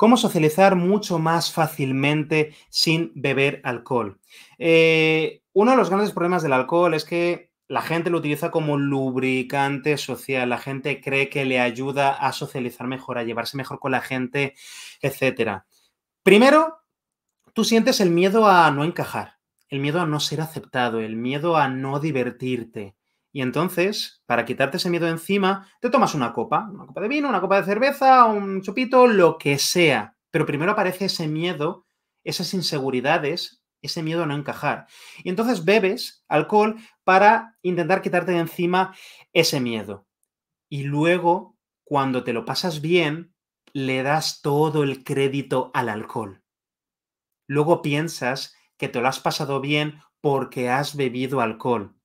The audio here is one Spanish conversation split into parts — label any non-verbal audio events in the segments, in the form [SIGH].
cómo socializar mucho más fácilmente sin beber alcohol. Eh, uno de los grandes problemas del alcohol es que la gente lo utiliza como lubricante social, la gente cree que le ayuda a socializar mejor, a llevarse mejor con la gente, etc. Primero, tú sientes el miedo a no encajar, el miedo a no ser aceptado, el miedo a no divertirte. Y entonces, para quitarte ese miedo encima, te tomas una copa, una copa de vino, una copa de cerveza, un chupito, lo que sea. Pero primero aparece ese miedo, esas inseguridades, ese miedo a no encajar. Y entonces bebes alcohol para intentar quitarte de encima ese miedo. Y luego, cuando te lo pasas bien, le das todo el crédito al alcohol. Luego piensas que te lo has pasado bien porque has bebido alcohol.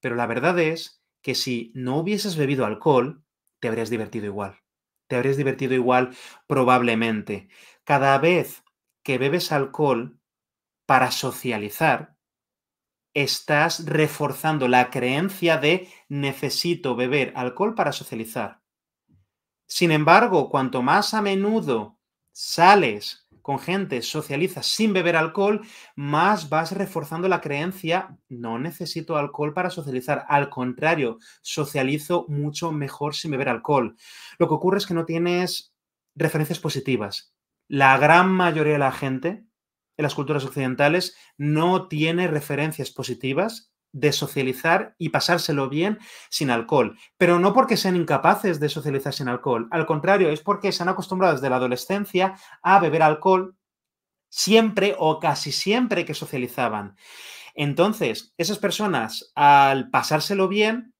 Pero la verdad es que si no hubieses bebido alcohol, te habrías divertido igual. Te habrías divertido igual probablemente. Cada vez que bebes alcohol para socializar, estás reforzando la creencia de necesito beber alcohol para socializar. Sin embargo, cuanto más a menudo sales con gente, socializa sin beber alcohol, más vas reforzando la creencia, no necesito alcohol para socializar. Al contrario, socializo mucho mejor sin beber alcohol. Lo que ocurre es que no tienes referencias positivas. La gran mayoría de la gente en las culturas occidentales no tiene referencias positivas de socializar y pasárselo bien sin alcohol. Pero no porque sean incapaces de socializar sin alcohol. Al contrario, es porque se han acostumbrado desde la adolescencia a beber alcohol siempre o casi siempre que socializaban. Entonces, esas personas, al pasárselo bien,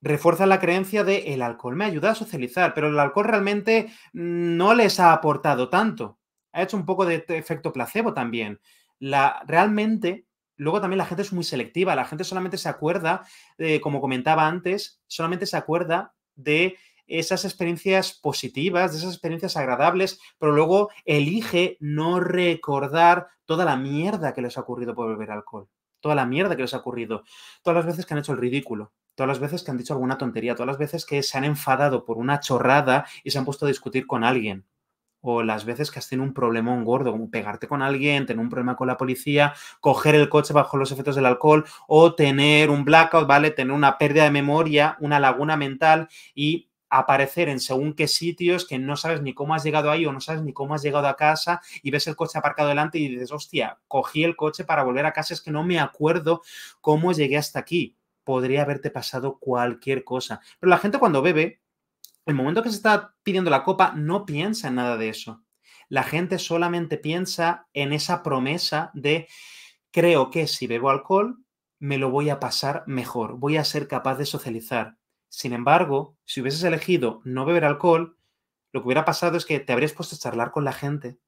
refuerzan la creencia de el alcohol me ayuda a socializar, pero el alcohol realmente no les ha aportado tanto. Ha hecho un poco de efecto placebo también. La, realmente Luego también la gente es muy selectiva, la gente solamente se acuerda, eh, como comentaba antes, solamente se acuerda de esas experiencias positivas, de esas experiencias agradables, pero luego elige no recordar toda la mierda que les ha ocurrido por beber alcohol, toda la mierda que les ha ocurrido, todas las veces que han hecho el ridículo, todas las veces que han dicho alguna tontería, todas las veces que se han enfadado por una chorrada y se han puesto a discutir con alguien o las veces que has tenido un problemón gordo, como pegarte con alguien, tener un problema con la policía, coger el coche bajo los efectos del alcohol o tener un blackout, ¿vale? Tener una pérdida de memoria, una laguna mental y aparecer en según qué sitios que no sabes ni cómo has llegado ahí o no sabes ni cómo has llegado a casa y ves el coche aparcado delante y dices, hostia, cogí el coche para volver a casa, es que no me acuerdo cómo llegué hasta aquí. Podría haberte pasado cualquier cosa. Pero la gente cuando bebe el momento que se está pidiendo la copa, no piensa en nada de eso. La gente solamente piensa en esa promesa de creo que si bebo alcohol me lo voy a pasar mejor, voy a ser capaz de socializar. Sin embargo, si hubieses elegido no beber alcohol, lo que hubiera pasado es que te habrías puesto a charlar con la gente,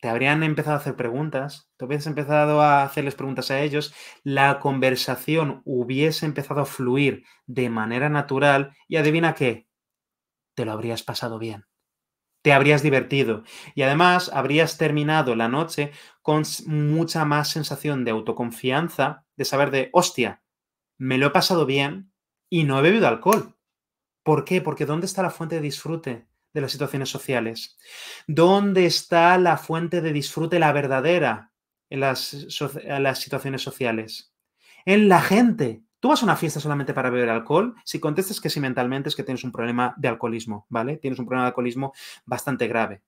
te habrían empezado a hacer preguntas, te hubieses empezado a hacerles preguntas a ellos, la conversación hubiese empezado a fluir de manera natural y adivina qué, te lo habrías pasado bien, te habrías divertido y además habrías terminado la noche con mucha más sensación de autoconfianza, de saber de, hostia, me lo he pasado bien y no he bebido alcohol. ¿Por qué? Porque ¿dónde está la fuente de disfrute? de las situaciones sociales. ¿Dónde está la fuente de disfrute, la verdadera, en las, situaciones sociales? En la gente. Tú vas a una fiesta solamente para beber alcohol. Si contestas que sí mentalmente es que tienes un problema de alcoholismo, ¿vale? Tienes un problema de alcoholismo bastante grave.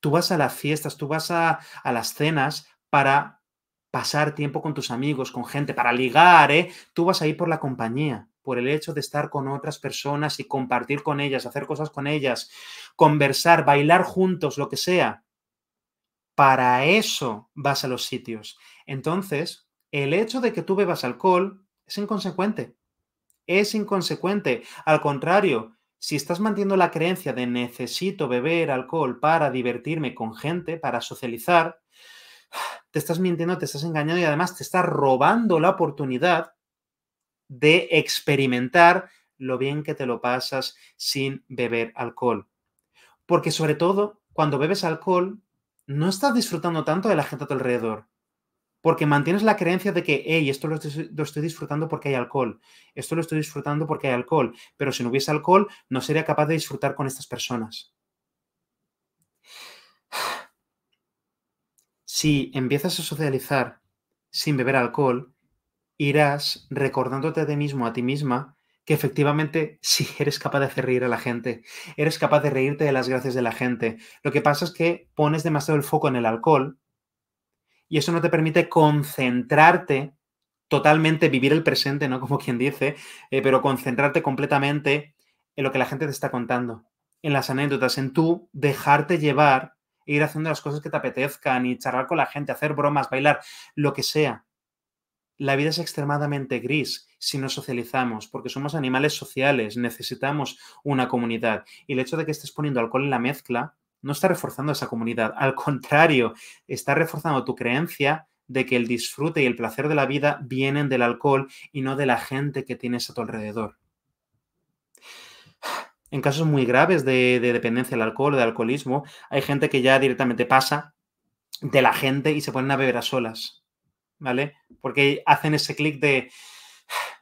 Tú vas a las fiestas, tú vas a, a las cenas para pasar tiempo con tus amigos, con gente, para ligar, ¿eh? Tú vas a ir por la compañía por el hecho de estar con otras personas y compartir con ellas, hacer cosas con ellas, conversar, bailar juntos, lo que sea. Para eso vas a los sitios. Entonces, el hecho de que tú bebas alcohol es inconsecuente. Es inconsecuente. Al contrario, si estás manteniendo la creencia de necesito beber alcohol para divertirme con gente, para socializar, te estás mintiendo, te estás engañando y además te estás robando la oportunidad de experimentar lo bien que te lo pasas sin beber alcohol. Porque sobre todo, cuando bebes alcohol, no estás disfrutando tanto de la gente a tu alrededor. Porque mantienes la creencia de que, hey, esto lo estoy, lo estoy disfrutando porque hay alcohol. Esto lo estoy disfrutando porque hay alcohol. Pero si no hubiese alcohol, no sería capaz de disfrutar con estas personas. [SIGHS] Si empiezas a socializar sin beber alcohol, irás recordándote a ti mismo, a ti misma, que efectivamente sí [LAUGHS] eres capaz de hacer reír a la gente, eres capaz de reírte de las gracias de la gente. Lo que pasa es que pones demasiado el foco en el alcohol y eso no te permite concentrarte totalmente, vivir el presente, ¿no? [LAUGHS] Como quien dice, eh, pero concentrarte completamente en lo que la gente te está contando, en las anécdotas, en tú dejarte llevar e ir haciendo las cosas que te apetezcan y charlar con la gente, hacer bromas, bailar, lo que sea. La vida es extremadamente gris si no socializamos, porque somos animales sociales, necesitamos una comunidad. Y el hecho de que estés poniendo alcohol en la mezcla no está reforzando esa comunidad, al contrario, está reforzando tu creencia de que el disfrute y el placer de la vida vienen del alcohol y no de la gente que tienes a tu alrededor. En casos muy graves de, dependencia del alcohol o de alcoholismo, hay gente que ya directamente pasa de la gente y se ponen a beber a solas. ¿vale? Porque hacen ese clic de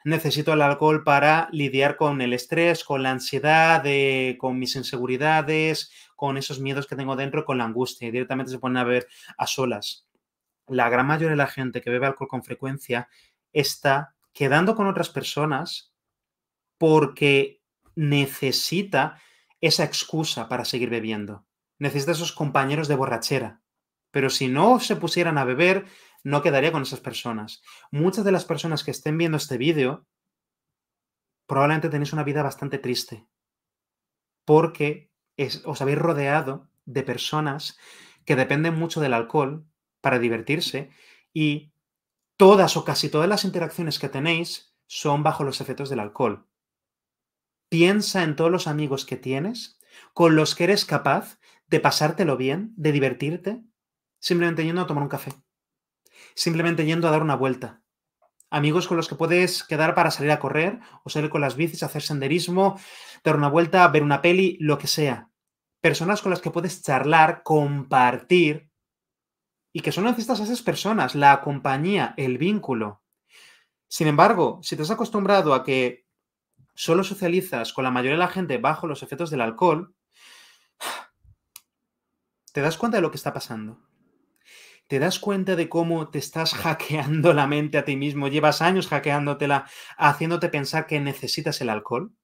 necesito el alcohol para lidiar con el estrés, con la ansiedad, eh, con mis inseguridades, con esos miedos que tengo dentro, con la angustia. Y directamente se ponen a beber a solas. La gran mayoría de la gente que bebe alcohol con frecuencia está quedando con otras personas porque necesita esa excusa para seguir bebiendo. Necesita esos compañeros de borrachera. Pero si no se pusieran a beber, no quedaría con esas personas. Muchas de las personas que estén viendo este vídeo probablemente tenéis una vida bastante triste porque os habéis rodeado de personas que dependen mucho del alcohol para divertirse y todas o casi todas las interacciones que tenéis son bajo los efectos del alcohol. Piensa en todos los amigos que tienes, con los que eres capaz de pasártelo bien, de divertirte, simplemente yendo a tomar un café simplemente yendo a dar una vuelta. Amigos con los que puedes quedar para salir a correr o salir con las bicis, hacer senderismo, dar una vuelta, ver una peli, lo que sea. Personas con las que puedes charlar, compartir y que son necesitas a esas personas, la compañía, el vínculo. Sin embargo, si te has acostumbrado a que solo socializas con la mayoría de la gente bajo los efectos del alcohol, [SIGHS] te das cuenta de lo que está pasando. ¿Te das cuenta de cómo te estás [LAUGHS] hackeando la mente a ti mismo? Llevas años hackeándotela, haciéndote pensar que necesitas el alcohol.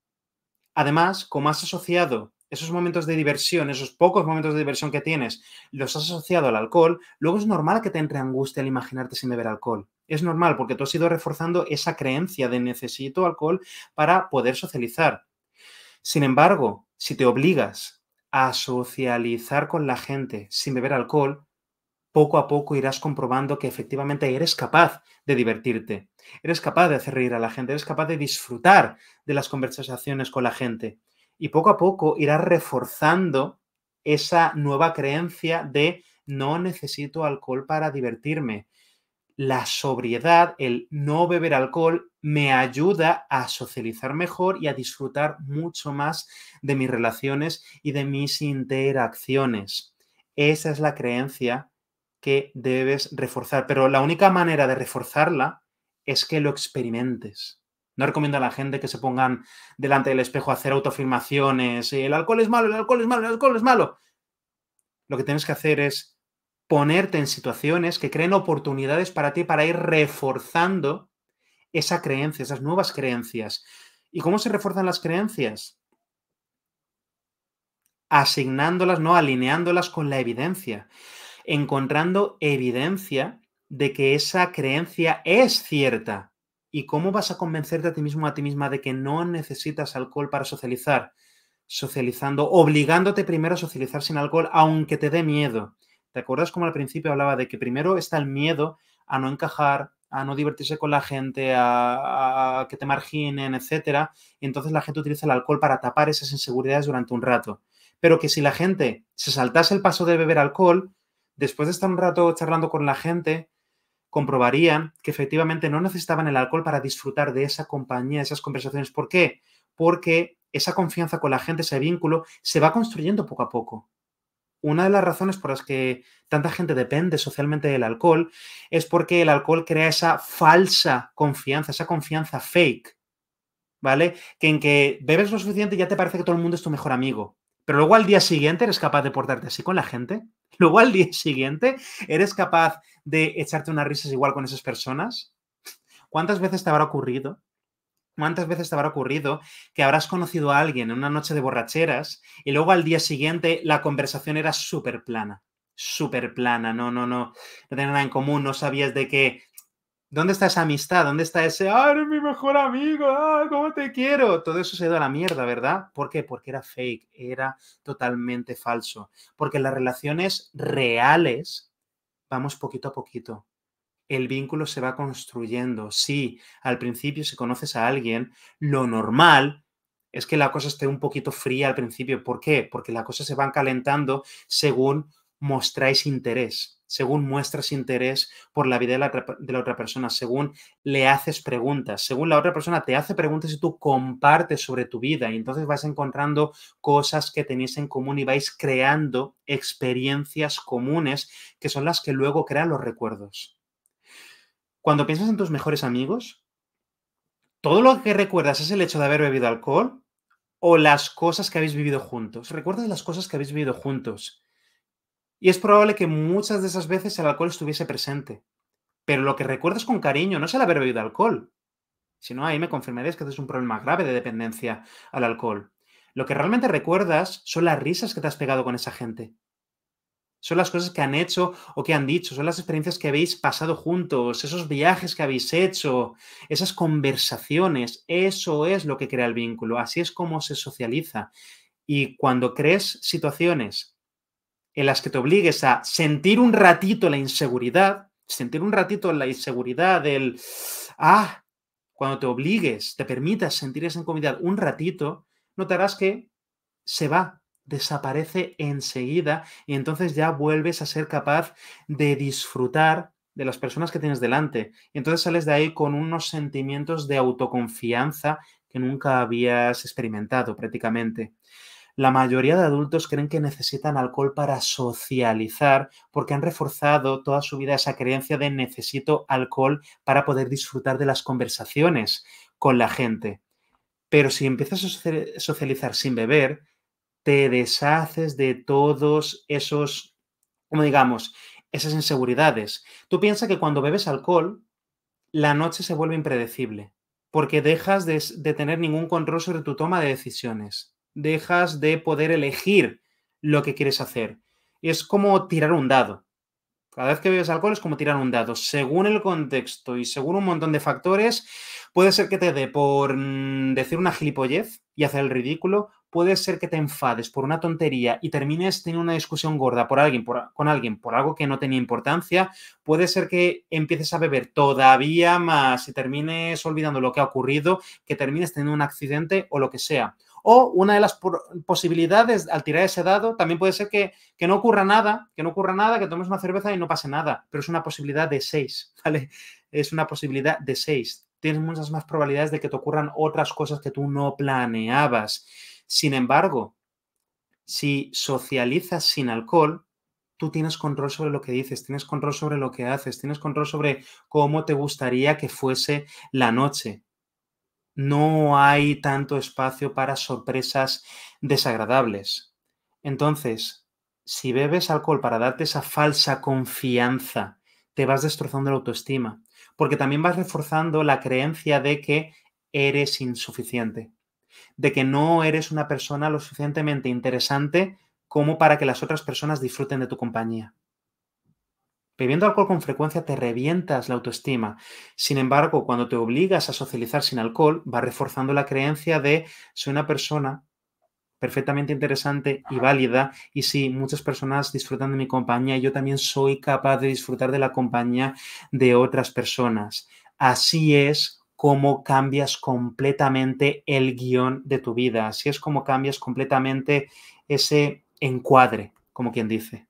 Además, como has asociado esos momentos de diversión, esos pocos momentos de diversión que tienes, los has asociado al alcohol, luego es normal que te entre angustia al imaginarte sin beber alcohol. Es normal porque tú has ido reforzando esa creencia de necesito alcohol para poder socializar. Sin embargo, si te obligas a socializar con la gente sin beber alcohol, poco a poco irás comprobando que efectivamente eres capaz de divertirte, eres capaz de hacer reír a la gente, eres capaz de disfrutar de las conversaciones con la gente. Y poco a poco irás reforzando esa nueva creencia de no necesito alcohol para divertirme. La sobriedad, el no beber alcohol, me ayuda a socializar mejor y a disfrutar mucho más de mis relaciones y de mis interacciones. Esa es la creencia que debes reforzar, pero la única manera de reforzarla es que lo experimentes. No recomiendo a la gente que se pongan delante del espejo a hacer autoafirmaciones, eh, el alcohol es malo, el alcohol es malo, el alcohol es malo. Lo que tienes que hacer es ponerte en situaciones que creen oportunidades para ti para ir reforzando esa creencia, esas nuevas creencias. ¿Y cómo se refuerzan las creencias? Asignándolas, no alineándolas con la evidencia encontrando evidencia de que esa creencia es cierta. ¿Y cómo vas a convencerte a ti mismo, a ti misma, de que no necesitas alcohol para socializar? Socializando, obligándote primero a socializar sin alcohol, aunque te dé miedo. ¿Te acuerdas cómo al principio hablaba de que primero está el miedo a no encajar, a no divertirse con la gente, a, que te marginen, etcétera? entonces la gente utiliza el alcohol para tapar esas inseguridades durante un rato. Pero que si la gente se saltase el paso de beber alcohol, después de estar un rato charlando con la gente, comprobarían que efectivamente no necesitaban el alcohol para disfrutar de esa compañía, de esas conversaciones. ¿Por qué? Porque esa confianza con la gente, ese vínculo, se va construyendo poco a poco. Una de las razones por las que tanta gente depende socialmente del alcohol es porque el alcohol crea esa falsa confianza, esa confianza fake, ¿vale? Que en que bebes lo suficiente ya te parece que todo el mundo es tu mejor amigo. Pero luego al día siguiente eres capaz de portarte así con la gente. Luego al día siguiente eres capaz de echarte unas risas igual con esas personas. ¿Cuántas veces te habrá ocurrido? ¿Cuántas veces te habrá ocurrido que habrás conocido a alguien en una noche de borracheras y luego al día siguiente la conversación era súper plana? Súper plana, no, no, no, no tenía nada en común, no sabías de qué ¿Dónde está esa amistad? ¿Dónde está ese, ah, eres mi mejor amigo, ah, cómo te quiero? Todo eso se dio a la mierda, ¿verdad? ¿Por qué? Porque era fake, era totalmente falso. Porque las relaciones reales, vamos poquito a poquito. El vínculo se va construyendo. Si al principio si conoces a alguien, lo normal es que la cosa esté un poquito fría al principio. ¿Por qué? Porque las cosas se van calentando según mostráis interés según muestras interés por la vida de la, otra persona, según le haces preguntas, según la otra persona te hace preguntas y tú compartes sobre tu vida y entonces vas encontrando cosas que tenéis en común y vais creando experiencias comunes que son las que luego crean los recuerdos. Cuando piensas en tus mejores amigos, ¿todo lo que recuerdas es el hecho de haber bebido alcohol o las cosas que habéis vivido juntos? ¿Recuerdas las cosas que habéis vivido juntos? Y es probable que muchas de esas veces el alcohol estuviese presente. Pero lo que recuerdas con cariño no es el haber bebido alcohol. Si no, ahí me confirmaréis que es un problema grave de dependencia al alcohol. Lo que realmente recuerdas son las risas que te has pegado con esa gente. Son las cosas que han hecho o que han dicho, son las experiencias que habéis pasado juntos, esos viajes que habéis hecho, esas conversaciones. Eso es lo que crea el vínculo, así es como se socializa. Y cuando crees situaciones en las que te obligues a sentir un ratito la inseguridad, sentir un ratito la inseguridad del, ah, cuando te obligues, te permitas sentir esa incomodidad un ratito, notarás que se va, desaparece enseguida y entonces ya vuelves a ser capaz de disfrutar de las personas que tienes delante. Y entonces sales de ahí con unos sentimientos de autoconfianza que nunca habías experimentado prácticamente. La mayoría de adultos creen que necesitan alcohol para socializar porque han reforzado toda su vida esa creencia de necesito alcohol para poder disfrutar de las conversaciones con la gente. Pero si empiezas a socializar sin beber, te deshaces de todos esos, como digamos, esas inseguridades. Tú piensas que cuando bebes alcohol, la noche se vuelve impredecible porque dejas de, de tener ningún control sobre tu toma de decisiones dejas de poder elegir lo que quieres hacer. Es como tirar un dado. Cada vez que bebes alcohol es como tirar un dado. Según el contexto y según un montón de factores, puede ser que te dé por mm, decir una gilipollez y hacer el ridículo, puede ser que te enfades por una tontería y termines teniendo una discusión gorda por alguien, con alguien por algo que no tenía importancia, puede ser que empieces a beber todavía más y termines olvidando lo que ha ocurrido, que termines teniendo un accidente o lo que sea. O una de las posibilidades al tirar ese dado también puede ser que, no ocurra nada, que no ocurra nada, que tomes una cerveza y no pase nada, pero es una posibilidad de seis, [LAUGHS] ¿vale? Es una posibilidad de seis. Tienes muchas más probabilidades de que te ocurran otras cosas que tú no planeabas. Sin embargo, si socializas sin alcohol, tú tienes control sobre lo que dices, tienes control sobre lo que haces, tienes control sobre cómo te gustaría que fuese la noche no hay tanto espacio para sorpresas desagradables. Entonces, si bebes alcohol para darte esa falsa confianza, te vas destrozando la autoestima, porque también vas reforzando la creencia de que eres insuficiente, de que no eres una persona lo suficientemente interesante como para que las otras personas disfruten de tu compañía. Bebiendo alcohol con frecuencia te revientas la autoestima. Sin embargo, cuando te obligas a socializar sin alcohol, va reforzando la creencia de soy una persona perfectamente interesante y válida y si muchas personas disfrutan de mi compañía yo también soy capaz de disfrutar de la compañía de otras personas. Así es como cambias completamente el guión de tu vida, así es como cambias completamente ese encuadre, como quien dice.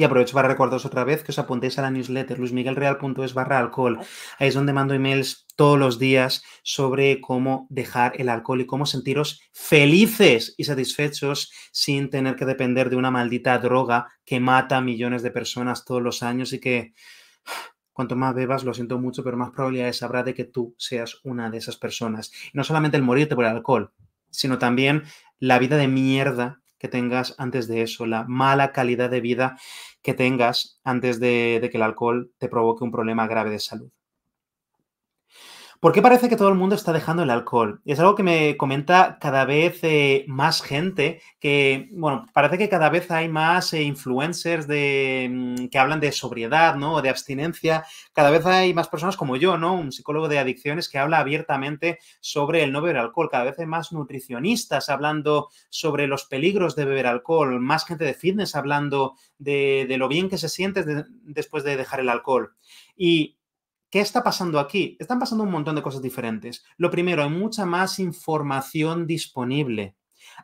Y aprovecho para recordaros otra vez que os apuntéis a la newsletter luismiguelreal.es barra alcohol. Ahí es donde mando emails todos los días sobre cómo dejar el alcohol y cómo sentiros felices y satisfechos sin tener que depender de una maldita droga que mata a millones de personas todos los años y que cuanto más bebas, lo siento mucho, pero más probabilidades habrá de que tú seas una de esas personas. no solamente el morirte por el alcohol, sino también la vida de mierda que tengas antes de eso, la mala calidad de vida que tengas antes de, que el alcohol te provoque un problema grave de salud. ¿Por qué parece que todo el mundo está dejando el alcohol? Es algo que me comenta cada vez eh, más gente, que, bueno, parece que cada vez hay más eh, influencers mm, que hablan de sobriedad, ¿no? O de abstinencia. Cada vez hay más personas como yo, ¿no? Un psicólogo de adicciones que habla abiertamente sobre el no beber alcohol. Cada vez hay más nutricionistas hablando sobre los peligros de beber alcohol, más gente de fitness hablando de, lo bien que se siente después de dejar el alcohol. Y ¿Qué está pasando aquí? Están pasando un montón de cosas diferentes. Lo primero, hay mucha más información disponible.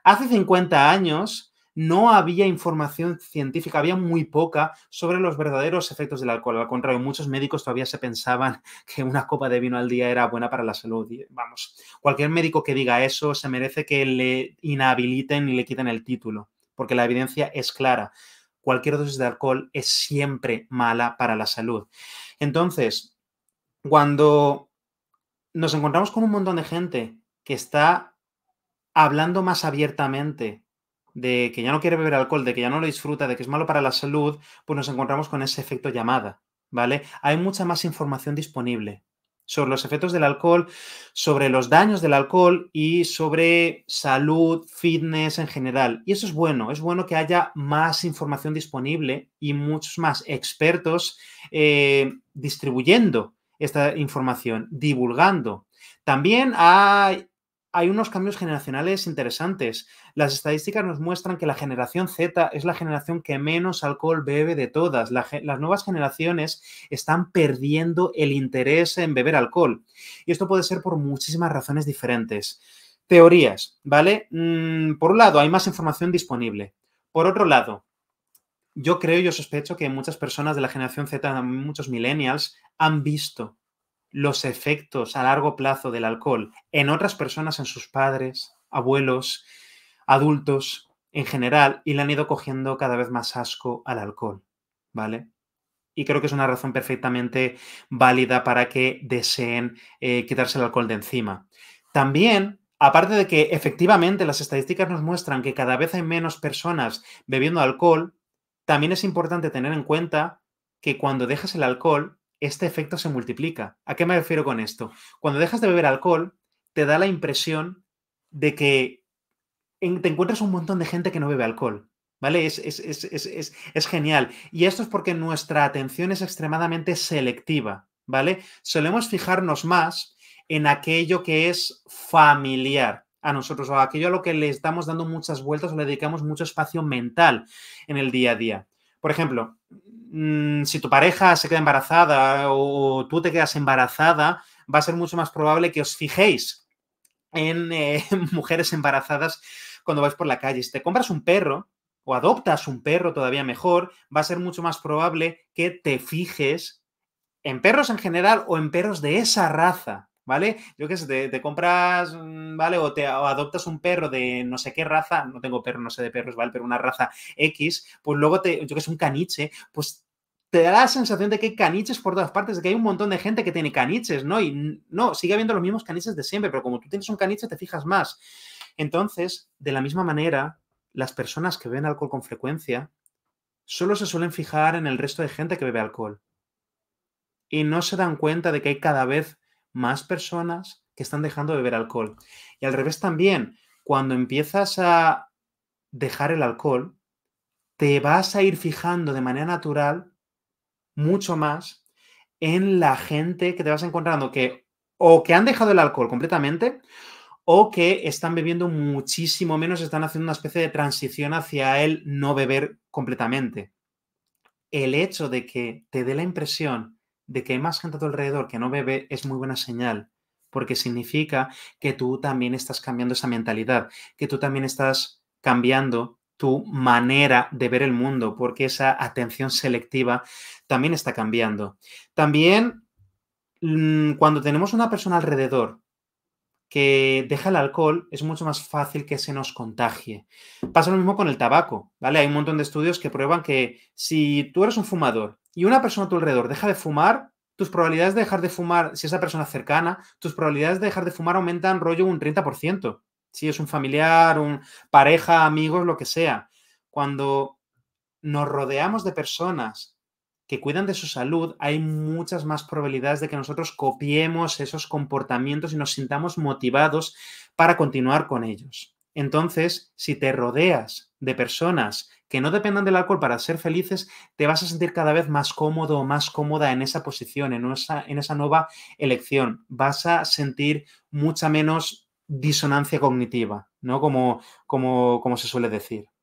Hace 50 años no había información científica, había muy poca sobre los verdaderos efectos del alcohol. Al contrario, muchos médicos todavía se pensaban [LAUGHS] que una copa de vino al día era buena para la salud. Vamos, cualquier médico que diga eso se merece que le inhabiliten y le quiten el título, porque la evidencia es clara. Cualquier dosis de alcohol es siempre mala para la salud. Entonces, cuando nos encontramos con un montón de gente que está hablando más abiertamente de que ya no quiere beber alcohol, de que ya no lo disfruta, de que es malo para la salud, pues nos encontramos con ese efecto llamada, ¿vale? Hay mucha más información disponible sobre los efectos del alcohol, sobre los daños del alcohol y sobre salud, fitness en general. Y eso es bueno, es bueno que haya más información disponible y muchos más expertos eh, distribuyendo esta información, divulgando. También hay, hay unos cambios generacionales interesantes. Las estadísticas nos muestran que la generación Z es la generación que menos alcohol bebe de todas. las nuevas generaciones están perdiendo el interés en beber alcohol. Y esto puede ser por muchísimas razones diferentes. Teorías, ¿vale? Mm, por un lado, hay más información disponible. Por otro lado, yo creo, yo sospecho que muchas personas de la generación Z, muchos millennials, han visto los efectos a largo plazo del alcohol en otras personas, en sus padres, abuelos, adultos en general, y le han ido cogiendo cada vez más asco al alcohol, ¿vale? Y creo que es una razón perfectamente válida para que deseen eh, quitarse el alcohol de encima. También aparte de que efectivamente las estadísticas nos muestran que cada vez hay menos personas bebiendo alcohol, también es importante tener en cuenta que cuando dejas el alcohol, este efecto se multiplica. ¿A qué me refiero con esto? Cuando dejas de beber alcohol, te da la impresión de que te encuentras un montón de gente que no bebe alcohol. ¿Vale? Es, genial. Y esto es porque nuestra atención es extremadamente selectiva. ¿Vale? Solemos fijarnos más en aquello que es familiar a nosotros, o a aquello a lo que le estamos dando muchas vueltas o le dedicamos mucho espacio mental en el día a día. Por ejemplo, mm, si tu pareja se queda embarazada o tú te quedas embarazada, va a ser mucho más probable que os fijéis en eh, [LAUGHS] mujeres embarazadas cuando vais por la calle. Si te compras un perro o adoptas un perro todavía mejor, va a ser mucho más probable que te fijes en perros en general o en perros de esa raza ¿vale? Yo qué sé, te, compras, mm, ¿vale? O, te, adoptas un perro de no sé qué raza, no tengo perro, no sé de perros, ¿vale? Pero una raza X, pues luego te, yo que sé, un caniche, pues te da la sensación de que hay caniches por todas partes, de que hay un montón de gente que tiene caniches, ¿no? Y no, sigue habiendo los mismos caniches de siempre, pero como tú tienes un caniche, te fijas más. Entonces, de la misma manera, las personas que beben alcohol con frecuencia solo se suelen fijar en el resto de gente que bebe alcohol. Y no se dan cuenta de que hay cada vez más personas que están dejando de beber alcohol. Y al revés también, cuando empiezas a dejar el alcohol, te vas a ir fijando de manera natural mucho más en la gente que te vas encontrando que o que han dejado el alcohol completamente o que están bebiendo muchísimo menos, están haciendo una especie de transición hacia el no beber completamente. El hecho de que te dé la impresión de que hay más gente a tu alrededor que no bebe es muy buena señal, porque significa que tú también estás cambiando esa mentalidad, que tú también estás cambiando tu manera de ver el mundo, porque esa atención selectiva también está cambiando. También mm, cuando tenemos una persona alrededor que deja el alcohol, es mucho más fácil que se nos contagie. Pasa lo mismo con el tabaco, ¿vale? Hay un montón de estudios que prueban que si tú eres un fumador y una persona a tu alrededor deja de fumar, tus probabilidades de dejar de fumar, si es la persona cercana, tus probabilidades de dejar de fumar aumentan rollo un 30%. Si es un familiar, un pareja, amigos, lo que sea. Cuando nos rodeamos de personas que cuidan de su salud, hay muchas más probabilidades de que nosotros copiemos esos comportamientos y nos sintamos motivados para continuar con ellos. Entonces, si te rodeas de personas que no dependan del alcohol para ser felices, te vas a sentir cada vez más cómodo o más cómoda en esa posición, en esa, en esa nueva elección. Vas a sentir mucha menos disonancia cognitiva, ¿no? Como, como, como se suele decir.